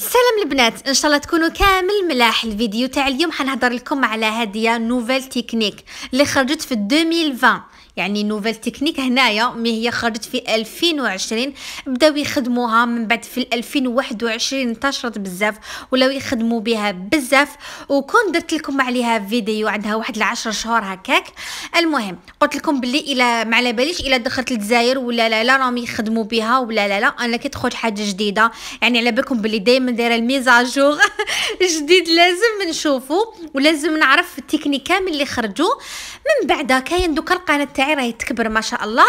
سلام البنات ان شاء الله تكونوا كامل ملاح الفيديو تاع اليوم حنهضر لكم على هذه نوفيل تكنيك اللي خرجت في 2020 يعني نوفيل تكنيك هنايا مي هي خرجت في 2020 بداو يخدموها من بعد في 2021 انتشرت بزاف ولاو يخدموا بها بزاف وكون درت لكم عليها فيديو عندها واحد العشر شهور هكاك المهم قلت لكم باللي الا ما على باليش الا دخلت الجزائر ولا لا لا راهم يخدموا بها ولا لا لا انا كي تخرج حاجه جديده يعني على بالكم باللي دائما دايره الميزاجور جديد لازم نشوفه ولازم نعرف التكنيك كامل اللي خرجوا من بعدها كاين دوكا القناه تاعي راهي تكبر ما شاء الله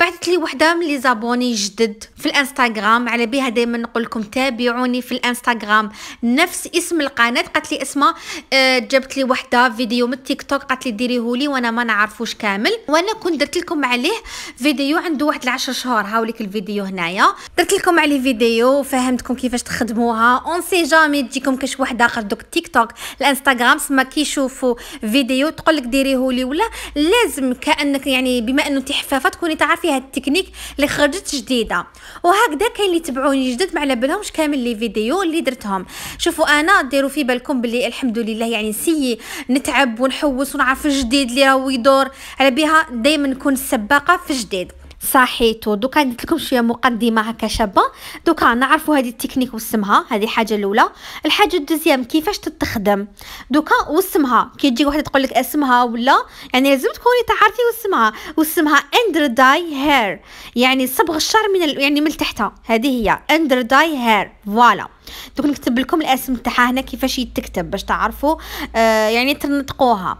بعثت لي وحده من لي زابوني جدد في الانستغرام على بها دائما نقول لكم تابعوني في الانستغرام نفس اسم القناه قالت لي اسمها آه، جابت لي وحده فيديو من تيك توك قالت لي ديريهولي وانا ما نعرف تعرفوش كامل وانا كنت درت لكم عليه فيديو عنده واحد العشر شهور هاوليك الفيديو هنايا درت لكم عليه فيديو فهمتكم كيفاش تخدموها اون سي جامي تجيكم كاش واحد اخر دوك تيك توك الانستغرام سما كيشوفوا فيديو تقول لك ديريه لي ولا لازم كانك يعني بما انه انت حفافه تكوني تعرفي هاد التكنيك اللي خرجت جديده وهكذا كاين اللي تبعوني جدد ما على بالهمش كامل لي فيديو اللي درتهم شوفوا انا ديروا في بالكم بلي الحمد لله يعني سي نتعب ونحوس ونعرف الجديد اللي راهو يدور الدور على بها دائما نكون سباقه في جديد صحيتو دوكا درت لكم شويه مقدمه هكا شابه دوكا نعرفوا هذه التكنيك واسمها هذه حاجه الاولى الحاجه الدوزيام كيفاش تتخدم دوكا واسمها كي تجي وحده تقول لك اسمها ولا يعني لازم تكوني تعرفي واسمها واسمها اندر داي هير يعني صبغ الشعر من ال... يعني من تحتها هذه هي اندر داي هير فوالا دوك نكتب لكم الاسم تاعها هنا كيفاش يتكتب باش تعرفوا آه يعني تنطقوها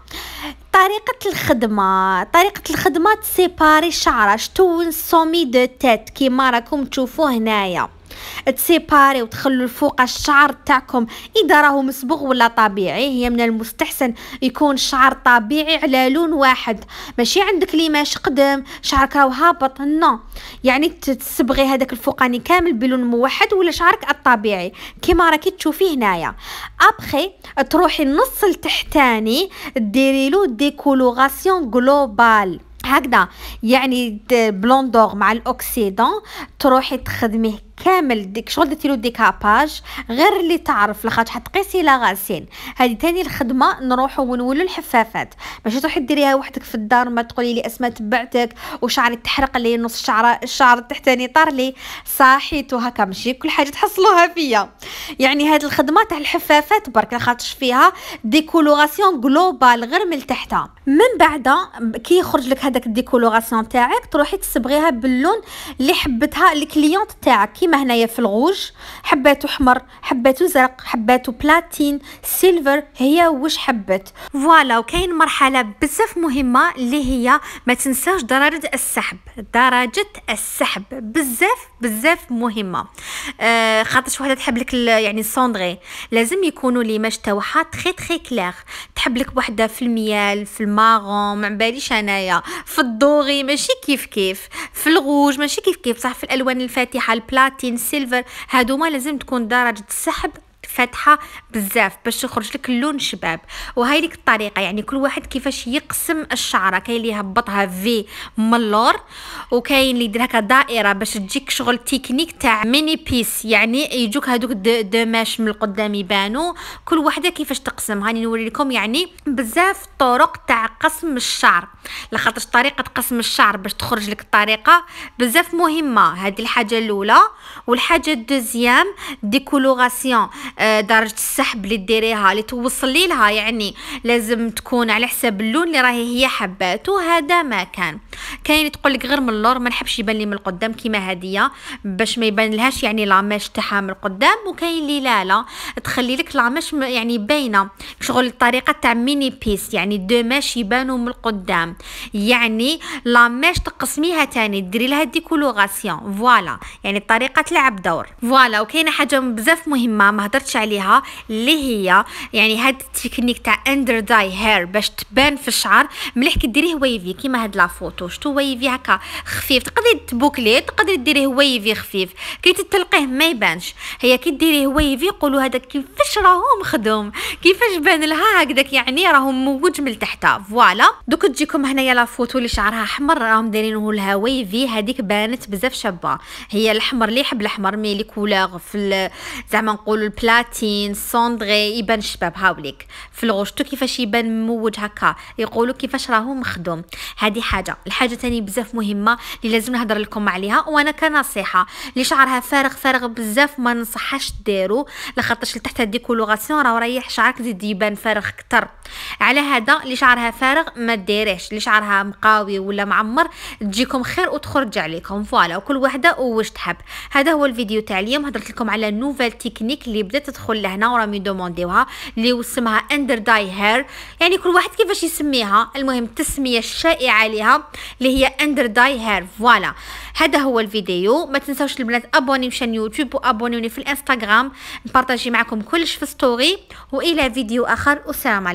طريقة الخدمة طريقة الخدمة تسيباري شعرة شتون سومي دو تات كيما راكم تشوفوا هنايا تسيباري وتخلوا الفوق الشعر تاعكم اذا راهو مصبغ ولا طبيعي هي من المستحسن يكون شعر طبيعي على لون واحد ماشي عندك ليماش قدم شعرك راهو هابط نو يعني تصبغي هذاك الفوقاني يعني كامل بلون موحد ولا شعرك الطبيعي كيما راكي تشوفي هنايا ابخي تروحي النص التحتاني ديري له ديكولوغاسيون جلوبال هكذا يعني بلوندور مع الاوكسيدون تروحي تخدميه كامل ديك شغل درتي له ديكاباج غير اللي تعرف لخاطر حتقيسي لا غاسين هذه تاني الخدمه نروحوا ونولوا الحفافات ماشي تروحي ديريها وحدك في الدار ما تقولي لي اسماء تبعتك وشعري تحرق لي نص الشعر الشعر التحتاني طار لي صحيت وهكا ماشي كل حاجه تحصلوها فيا يعني هذه الخدمه تاع الحفافات برك خاطر فيها ديكولوراسيون جلوبال غير من تحتها من بعد كي يخرج لك هذاك الديكولوراسيون تاعك تروحي تسبغيها باللون اللي حبتها الكليونت تاعك كيما هنايا في الغوج حباتو حمر حباتو زرق حباتو بلاتين سيلفر هي واش حبات فوالا وكاين مرحله بزاف مهمه اللي هي ما تنساش درجه السحب درجه السحب بزاف بزاف مهمه آه خاطرش وحده تحب لك يعني السوندغي لازم يكونوا ماش تاعها تري تري كلير تحب لك وحده في الميال في الماغون ما باليش انايا في الدوغي ماشي كيف كيف في الغوج ماشي كيف كيف صح في الالوان الفاتحه البلاتين بلاتين سيلفر هادوما لازم تكون درجه السحب فاتحه بزاف باش يخرج لك اللون شباب وهاي ديك الطريقه يعني كل واحد كيفاش يقسم الشعره كاين اللي يهبطها في من اللور وكاين اللي يدير هكا دائره باش تجيك شغل تكنيك تاع ميني بيس يعني يجوك هذوك ماش من القدام يبانو كل وحده كيفاش تقسم هاني نوري لكم يعني بزاف طرق تاع قسم الشعر لخاطر طريقه قسم الشعر باش تخرج لك الطريقه بزاف مهمه هذه الحاجه الاولى والحاجه الدوزيام ديكولوراسيون آه، درجه السحب اللي ديريها اللي توصلي لها يعني لازم تكون على حساب اللون اللي راهي هي حباته هذا ما كان كاين تقول لك غير من اللور ما نحبش يبان لي من القدام كيما هاديه باش ما يبان لهاش يعني لاماش تاعها من القدام وكاين اللي لا لا تخلي لك لاماش يعني باينه شغل الطريقه تاع ميني بيس يعني دو ماش يبانوا من القدام يعني لاماش تقسميها تاني ديري لها ديكولوغاسيون فوالا يعني الطريقه تلعب دور فوالا وكاينه حاجه بزاف مهمه ما هضرت هضرتش عليها اللي هي يعني هاد التكنيك تاع اندر داي هير باش تبان في الشعر مليح كديريه ويفي كيما هاد لا فوتو شتو ويفي هكا خفيف تقدري تبوكلي تقدري ديريه ويفي خفيف كي تتلقيه ما يبانش هي كي ديريه ويفي قولوا هذا كيفاش راهو مخدوم كيفاش بان لها هكذاك يعني راهو موج من تحتها فوالا دوك تجيكم هنايا لا فوتو اللي شعرها احمر راهم دايرينه لها ويفي هذيك بانت بزاف شابه هي الاحمر اللي يحب الاحمر مي لي كولور في زعما نقولوا البلا بلاتين سوندري يبان الشباب هاوليك في الغشتو كيفاش يبان مموج هكا يقولوا كيفاش راهو مخدوم هذه حاجه الحاجه تاني بزاف مهمه اللي لازم نهضر لكم عليها وانا كنصيحه اللي شعرها فارغ فارغ بزاف ما ننصحهاش ديرو لخاطرش لتحت الديكولوغاسيون راه ريح شعرك زيد يبان فارغ كتر على هذا اللي شعرها فارغ ما ديريهش اللي شعرها مقاوي ولا معمر تجيكم خير وتخرج عليكم فوالا وكل وحده واش تحب هذا هو الفيديو تاع اليوم هضرت لكم على نوفال تكنيك اللي بدات تدخل لهنا وراهم يدومونديوها اللي وسمها اندر داي هير يعني كل واحد كيفاش يسميها المهم التسميه الشائعه ليها اللي هي اندر داي هير فوالا هذا هو الفيديو ما تنساوش البنات ابوني مشان يوتيوب وابونوني في الانستغرام نبارطاجي معكم كلش في ستوري والى فيديو اخر والسلام عليكم